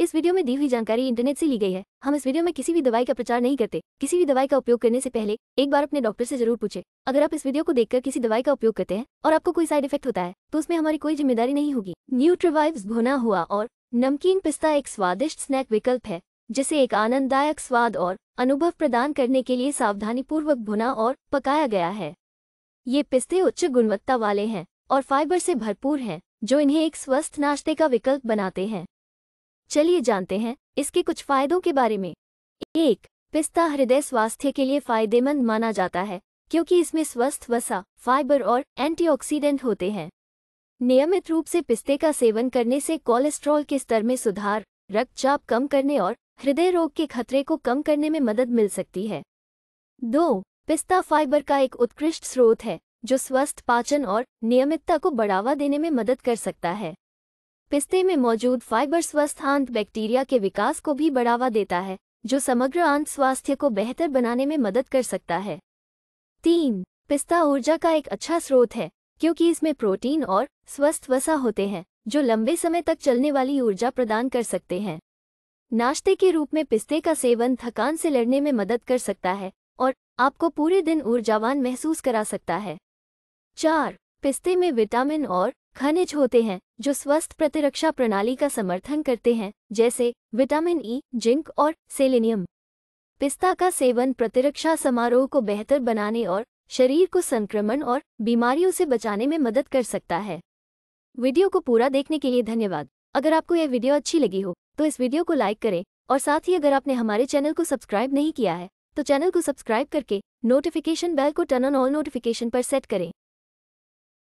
इस वीडियो में दी हुई जानकारी इंटरनेट से ली गई है हम इस वीडियो में किसी भी दवाई का प्रचार नहीं करते किसी भी दवाई का उपयोग करने से पहले एक बार अपने डॉक्टर से जरूर पूछे अगर आप इस वीडियो को देखकर किसी दवाई का उपयोग करते हैं और आपको कोई साइड इफेक्ट होता है तो उसमें हमारी कोई जिम्मेदारी नहीं होगी न्यूट्रीवाइव भुना हुआ और नमकीन पिस्ता एक स्वादिष्ट स्नैक विकल्प है जिसे एक आनंददायक स्वाद और अनुभव प्रदान करने के लिए सावधानी पूर्वक भुना और पकाया गया है ये पिस्ते उच्च गुणवत्ता वाले हैं और फाइबर से भरपूर हैं जो इन्हें एक स्वस्थ नाश्ते का विकल्प बनाते हैं चलिए जानते हैं इसके कुछ फायदों के बारे में एक पिस्ता हृदय स्वास्थ्य के लिए फायदेमंद माना जाता है क्योंकि इसमें स्वस्थ वसा फाइबर और एंटीऑक्सीडेंट होते हैं नियमित रूप से पिस्ते का सेवन करने से कोलेस्ट्रॉल के स्तर में सुधार रक्तचाप कम करने और हृदय रोग के खतरे को कम करने में मदद मिल सकती है दो पिस्ता फाइबर का एक उत्कृष्ट स्रोत है जो स्वस्थ पाचन और नियमितता को बढ़ावा देने में मदद कर सकता है पिस्ते में मौजूद फाइबर स्वस्थ आंत बैक्टीरिया के विकास को भी बढ़ावा देता है जो समग्र आंत स्वास्थ्य को बेहतर बनाने में मदद कर सकता है तीन पिस्ता ऊर्जा का एक अच्छा स्रोत है क्योंकि इसमें प्रोटीन और स्वस्थ वसा होते हैं जो लंबे समय तक चलने वाली ऊर्जा प्रदान कर सकते हैं नाश्ते के रूप में पिस्ते का सेवन थकान से लड़ने में मदद कर सकता है और आपको पूरे दिन ऊर्जावान महसूस करा सकता है चार पिस्ते में विटामिन और खनिज होते हैं जो स्वस्थ प्रतिरक्षा प्रणाली का समर्थन करते हैं जैसे विटामिन ई e, जिंक और सेलेनियम पिस्ता का सेवन प्रतिरक्षा समारोह को बेहतर बनाने और शरीर को संक्रमण और बीमारियों से बचाने में मदद कर सकता है वीडियो को पूरा देखने के लिए धन्यवाद अगर आपको यह वीडियो अच्छी लगी हो तो इस वीडियो को लाइक करें और साथ ही अगर आपने हमारे चैनल को सब्सक्राइब नहीं किया है तो चैनल को सब्सक्राइब करके नोटिफिकेशन बेल को टर्न ऑन ऑल नोटिफिकेशन पर सेट करें